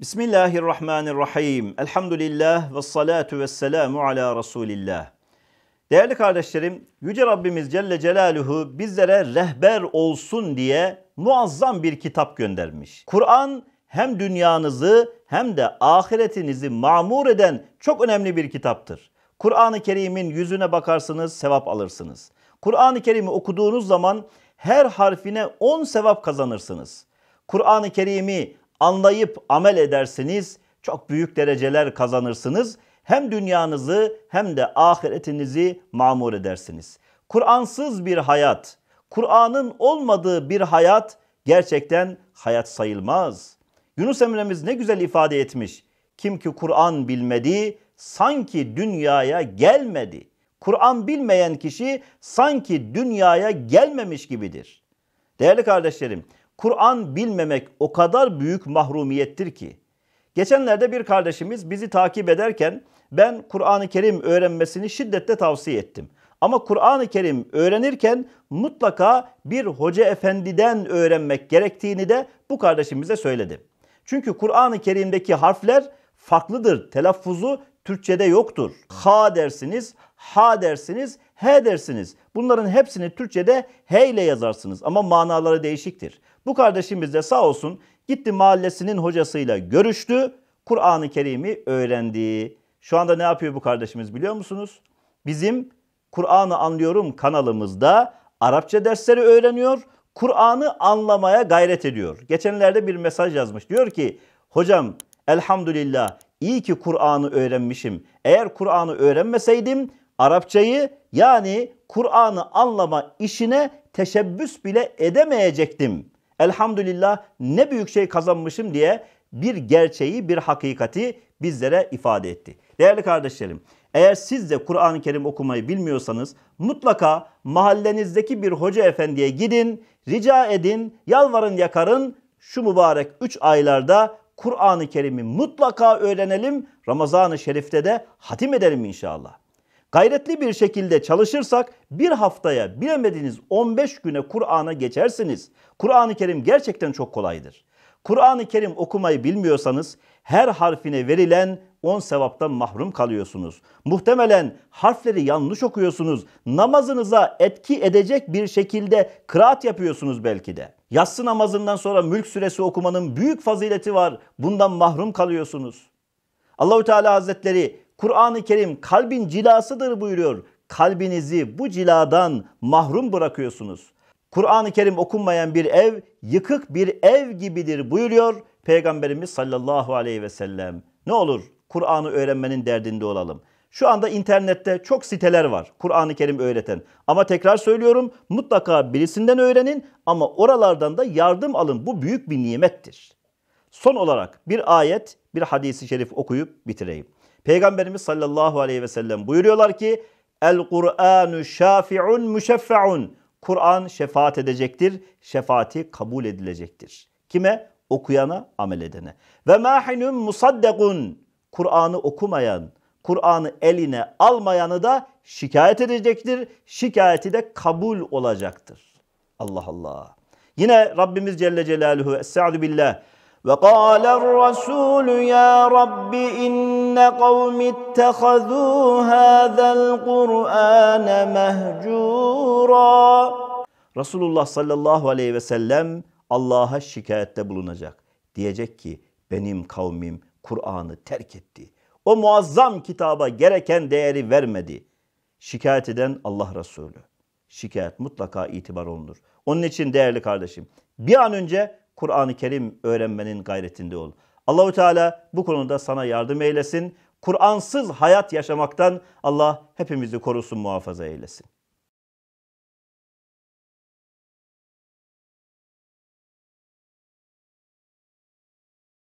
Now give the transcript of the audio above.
Bismillahirrahmanirrahim. Elhamdülillah ve salatu ve selamu ala Resulillah. Değerli kardeşlerim, Yüce Rabbimiz Celle Celaluhu bizlere rehber olsun diye muazzam bir kitap göndermiş. Kur'an hem dünyanızı hem de ahiretinizi mamur eden çok önemli bir kitaptır. Kur'an-ı Kerim'in yüzüne bakarsınız, sevap alırsınız. Kur'an-ı Kerim'i okuduğunuz zaman her harfine 10 sevap kazanırsınız. Kur'an-ı Kerim'i anlayıp amel ederseniz çok büyük dereceler kazanırsınız. Hem dünyanızı hem de ahiretinizi mamur edersiniz. Kur'ansız bir hayat, Kur'an'ın olmadığı bir hayat gerçekten hayat sayılmaz. Yunus Emre'miz ne güzel ifade etmiş. Kim ki Kur'an bilmedi sanki dünyaya gelmedi. Kur'an bilmeyen kişi sanki dünyaya gelmemiş gibidir. Değerli kardeşlerim, Kur'an bilmemek o kadar büyük mahrumiyettir ki. Geçenlerde bir kardeşimiz bizi takip ederken ben Kur'an-ı Kerim öğrenmesini şiddetle tavsiye ettim. Ama Kur'an-ı Kerim öğrenirken mutlaka bir hoca efendiden öğrenmek gerektiğini de bu kardeşimize söyledi. Çünkü Kur'an-ı Kerim'deki harfler farklıdır. Telaffuzu Türkçede yoktur. Ha dersiniz, ha dersiniz, he dersiniz. Bunların hepsini Türkçe'de H ile yazarsınız ama manaları değişiktir. Bu kardeşimiz de sağ olsun gitti mahallesinin hocasıyla görüştü. Kur'an-ı Kerim'i öğrendi. Şu anda ne yapıyor bu kardeşimiz biliyor musunuz? Bizim Kur'an'ı anlıyorum kanalımızda Arapça dersleri öğreniyor. Kur'an'ı anlamaya gayret ediyor. Geçenlerde bir mesaj yazmış. Diyor ki hocam elhamdülillah iyi ki Kur'an'ı öğrenmişim. Eğer Kur'an'ı öğrenmeseydim Arapçayı yani Kur'an'ı anlama işine teşebbüs bile edemeyecektim. Elhamdülillah ne büyük şey kazanmışım diye bir gerçeği, bir hakikati bizlere ifade etti. Değerli kardeşlerim, eğer siz de Kur'an-ı Kerim okumayı bilmiyorsanız mutlaka mahallenizdeki bir hoca efendiye gidin, rica edin, yalvarın yakarın şu mübarek 3 aylarda Kur'an-ı Kerim'i mutlaka öğrenelim. Ramazan-ı Şerif'te de hatim edelim inşallah. Gayretli bir şekilde çalışırsak bir haftaya bilemediğiniz 15 güne Kur'an'a geçersiniz. Kur'an-ı Kerim gerçekten çok kolaydır. Kur'an-ı Kerim okumayı bilmiyorsanız her harfine verilen 10 sevaptan mahrum kalıyorsunuz. Muhtemelen harfleri yanlış okuyorsunuz. Namazınıza etki edecek bir şekilde kıraat yapıyorsunuz belki de. Yatsı namazından sonra mülk suresi okumanın büyük fazileti var. Bundan mahrum kalıyorsunuz. Allahü Teala Hazretleri Kur'an-ı Kerim kalbin cilasıdır buyuruyor. Kalbinizi bu ciladan mahrum bırakıyorsunuz. Kur'an-ı Kerim okunmayan bir ev yıkık bir ev gibidir buyuruyor Peygamberimiz sallallahu aleyhi ve sellem. Ne olur Kur'an'ı öğrenmenin derdinde olalım. Şu anda internette çok siteler var Kur'an-ı Kerim öğreten. Ama tekrar söylüyorum mutlaka birisinden öğrenin ama oralardan da yardım alın. Bu büyük bir nimettir. Son olarak bir ayet, bir hadisi şerif okuyup bitireyim. Peygamberimiz sallallahu aleyhi ve sellem buyuruyorlar ki El Kur'anu şafi'un müşeffa'un. Kur'an şefaat edecektir. Şefaati kabul edilecektir. Kime? Okuyana, amel edene. Ve mahinun musaddekun. Kur'an'ı okumayan, Kur'an'ı eline almayanı da şikayet edecektir. Şikayeti de kabul olacaktır. Allah Allah. Yine Rabbimiz Celle Celaluhu Es-Sa'du Billah وقال الرسول يا رب إن قوم اتخذوا هذا القرآن مهجورا Resulullah sallallahu aleyhi ve sellem Allah'a şikayette bulunacak. Diyecek ki benim kavmim Kur'an'ı terk etti. O muazzam kitaba gereken değeri vermedi. Şikayet eden Allah Resulü. Şikayet mutlaka itibar olunur. Onun için değerli kardeşim bir an önce Kur'an-ı Kerim öğrenmenin gayretinde ol. Allahu Teala bu konuda sana yardım eylesin. Kur'ansız hayat yaşamaktan Allah hepimizi korusun, muhafaza eylesin.